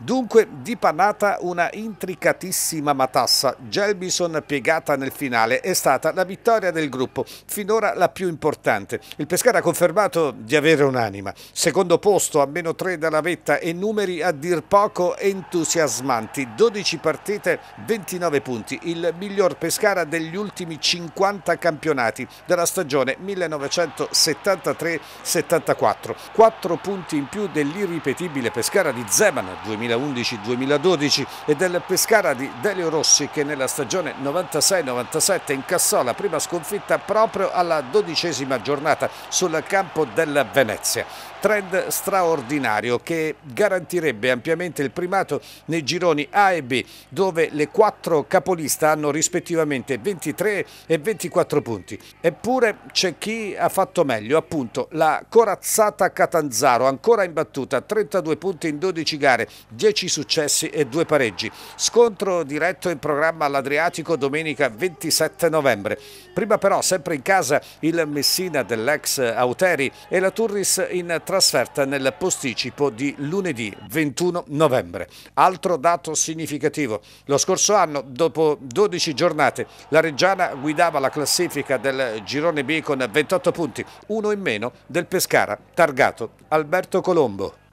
Dunque di Panata una intricatissima matassa, Gelbison piegata nel finale, è stata la vittoria del gruppo, finora la più importante. Il Pescara ha confermato di avere un'anima, secondo posto a meno 3 dalla vetta e numeri a dir poco entusiasmanti, 12 partite, 29 punti, il miglior Pescara degli ultimi 50 campionati della stagione 1973-74, 4 punti in più dell'irripetibile Pescara di Zeman 2000. 2011-2012 e del Pescara di Delio Rossi che nella stagione 96-97 incassò la prima sconfitta proprio alla dodicesima giornata sul campo del Venezia trend straordinario che garantirebbe ampiamente il primato nei gironi A e B dove le quattro capolista hanno rispettivamente 23 e 24 punti. Eppure c'è chi ha fatto meglio, appunto la corazzata Catanzaro ancora imbattuta, 32 punti in 12 gare, 10 successi e 2 pareggi. Scontro diretto in programma all'Adriatico domenica 27 novembre. Prima però sempre in casa il Messina dell'ex Auteri e la Turris in trasferta nel posticipo di lunedì 21 novembre. Altro dato significativo, lo scorso anno dopo 12 giornate la Reggiana guidava la classifica del girone B con 28 punti, uno in meno del Pescara, targato Alberto Colombo.